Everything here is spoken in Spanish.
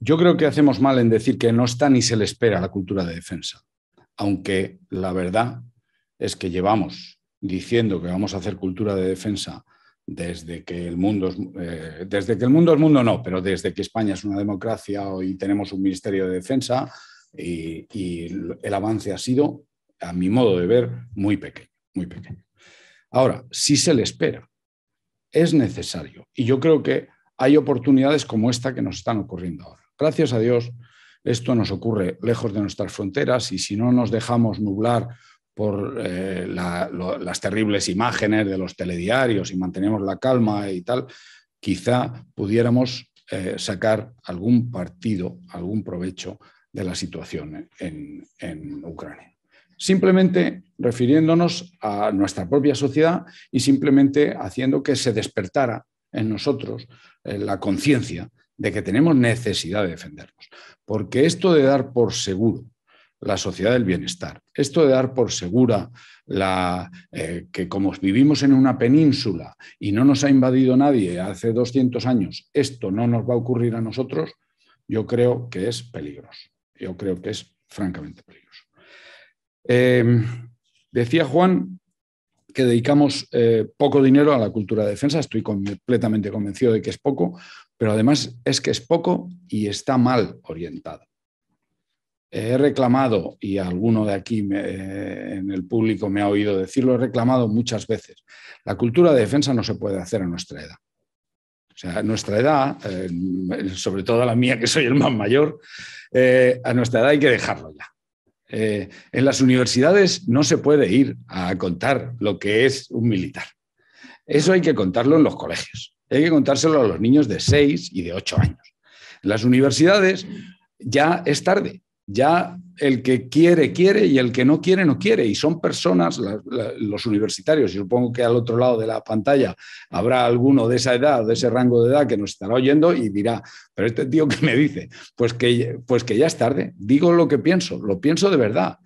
Yo creo que hacemos mal en decir que no está ni se le espera la cultura de defensa, aunque la verdad es que llevamos diciendo que vamos a hacer cultura de defensa desde que el mundo es, eh, desde que el mundo es mundo no, pero desde que España es una democracia hoy tenemos un Ministerio de Defensa y, el, avance ha sido, a mi modo de ver, muy pequeño, muy pequeño. Ahora, si se le espera, es necesario y yo creo que hay oportunidades como esta que nos están ocurriendo ahora. Gracias a Dios, esto nos ocurre lejos de nuestras fronteras y si no nos dejamos nublar por eh, las terribles imágenes de los telediarios y mantenemos la calma y tal, quizá pudiéramos eh, sacar algún partido, algún provecho de la situación en, Ucrania simplemente refiriéndonos a nuestra propia sociedad y simplemente haciendo que se despertara en nosotros eh, la conciencia de que tenemos necesidad de defendernos. Porque esto de dar por seguro la sociedad del bienestar, esto de dar por segura la, eh, que como vivimos en una península y no nos ha invadido nadie hace 200 años, esto no nos va a ocurrir a nosotros, yo creo que es peligroso. Yo creo que es francamente peligroso. Eh, decía Juan que dedicamos eh, poco dinero a la cultura de defensa, estoy completamente convencido de que es poco, pero además es que es poco y está mal orientado. He reclamado, y alguno de aquí eh, en el público me ha oído decirlo, he reclamado muchas veces, la cultura de defensa no se puede hacer a nuestra edad. O sea, a nuestra edad, eh, sobre todo a la mía que soy el más mayor, a nuestra edad hay que dejarlo ya. Eh, en las universidades no se puede ir a contar lo que es un militar. Eso hay que contarlo en los colegios. Hay que contárselo a los niños de 6 y de 8 años. En las universidades ya es tarde. Ya el que quiere, quiere y el que no quiere, no quiere. Y son personas, los universitarios, y supongo que al otro lado de la pantalla habrá alguno de esa edad, de ese rango de edad que nos estará oyendo y dirá, pero este tío que me dice, pues pues que ya es tarde, digo lo que pienso, lo pienso de verdad.